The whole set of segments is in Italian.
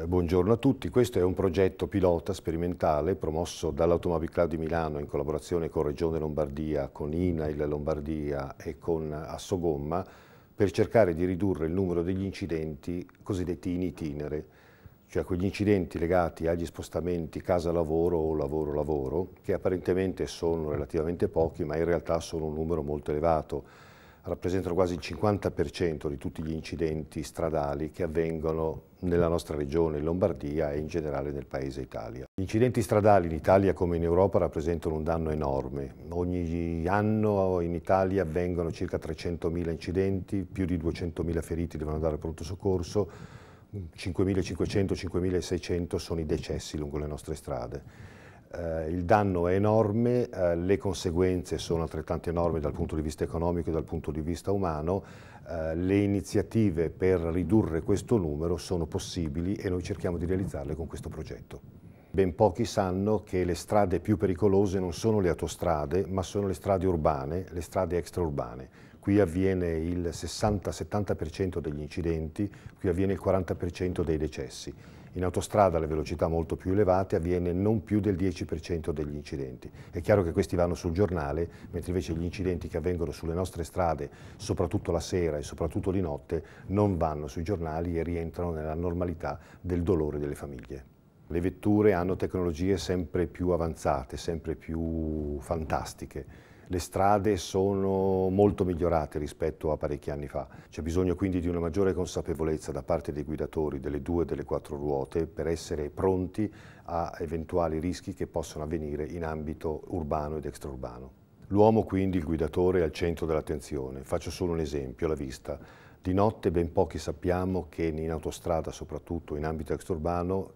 Eh, buongiorno a tutti, questo è un progetto pilota sperimentale promosso dall'Automobile Cloud di Milano in collaborazione con Regione Lombardia, con INAIL Lombardia e con Assogomma per cercare di ridurre il numero degli incidenti cosiddetti in itinere, cioè quegli incidenti legati agli spostamenti casa-lavoro o lavoro-lavoro, che apparentemente sono relativamente pochi ma in realtà sono un numero molto elevato rappresentano quasi il 50% di tutti gli incidenti stradali che avvengono nella nostra regione, in Lombardia e in generale nel paese Italia. Gli incidenti stradali in Italia come in Europa rappresentano un danno enorme. Ogni anno in Italia avvengono circa 300.000 incidenti, più di 200.000 feriti devono andare al pronto soccorso, 5.500-5.600 sono i decessi lungo le nostre strade eh, il danno è enorme, eh, le conseguenze sono altrettanto enormi dal punto di vista economico e dal punto di vista umano, eh, le iniziative per ridurre questo numero sono possibili e noi cerchiamo di realizzarle con questo progetto. Ben pochi sanno che le strade più pericolose non sono le autostrade, ma sono le strade urbane, le strade extraurbane. Qui avviene il 60-70% degli incidenti, qui avviene il 40% dei decessi. In autostrada alle velocità molto più elevate avviene non più del 10% degli incidenti. È chiaro che questi vanno sul giornale, mentre invece gli incidenti che avvengono sulle nostre strade, soprattutto la sera e soprattutto di notte, non vanno sui giornali e rientrano nella normalità del dolore delle famiglie. Le vetture hanno tecnologie sempre più avanzate, sempre più fantastiche. Le strade sono molto migliorate rispetto a parecchi anni fa. C'è bisogno quindi di una maggiore consapevolezza da parte dei guidatori delle due e delle quattro ruote per essere pronti a eventuali rischi che possono avvenire in ambito urbano ed extraurbano. L'uomo quindi, il guidatore, è al centro dell'attenzione. Faccio solo un esempio, la vista. Di notte ben pochi sappiamo che in autostrada, soprattutto in ambito extraurbano,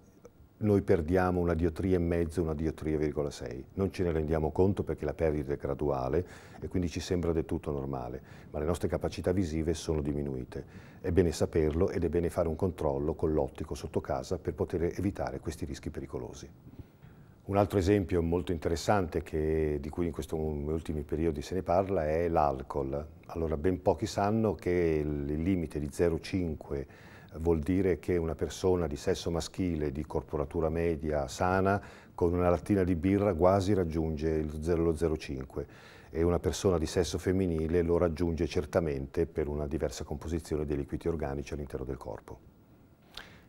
noi perdiamo una diotria e mezzo, una diotria virgola diotria,6. Non ce ne rendiamo conto perché la perdita è graduale e quindi ci sembra del tutto normale, ma le nostre capacità visive sono diminuite. È bene saperlo ed è bene fare un controllo con l'ottico sotto casa per poter evitare questi rischi pericolosi. Un altro esempio molto interessante che, di cui in questi ultimi periodi se ne parla è l'alcol. Allora, ben pochi sanno che il limite di 0,5 vuol dire che una persona di sesso maschile, di corporatura media, sana, con una lattina di birra quasi raggiunge il 0,05 e una persona di sesso femminile lo raggiunge certamente per una diversa composizione dei liquidi organici all'interno del corpo.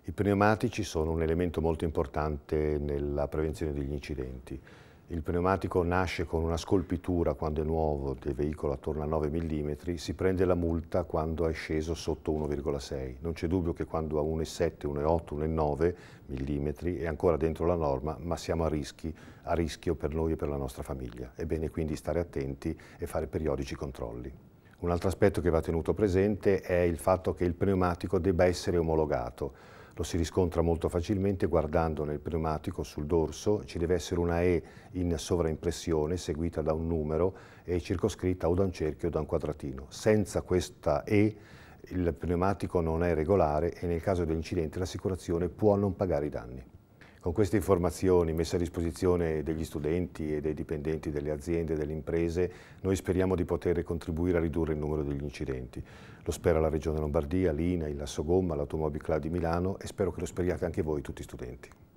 I pneumatici sono un elemento molto importante nella prevenzione degli incidenti. Il pneumatico nasce con una scolpitura quando è nuovo del veicolo attorno a 9 mm, si prende la multa quando è sceso sotto 1,6. Non c'è dubbio che quando a 1,7, 1,8, 1,9 mm è ancora dentro la norma, ma siamo a, rischi, a rischio per noi e per la nostra famiglia. È bene quindi stare attenti e fare periodici controlli. Un altro aspetto che va tenuto presente è il fatto che il pneumatico debba essere omologato lo si riscontra molto facilmente guardando nel pneumatico sul dorso, ci deve essere una E in sovraimpressione seguita da un numero e circoscritta o da un cerchio o da un quadratino. Senza questa E il pneumatico non è regolare e nel caso dell'incidente l'assicurazione può non pagare i danni. Con queste informazioni messe a disposizione degli studenti e dei dipendenti delle aziende e delle imprese, noi speriamo di poter contribuire a ridurre il numero degli incidenti. Lo spera la Regione Lombardia, l'INA, il Lassogomma, l'Automobile Club di Milano e spero che lo speriate anche voi tutti studenti.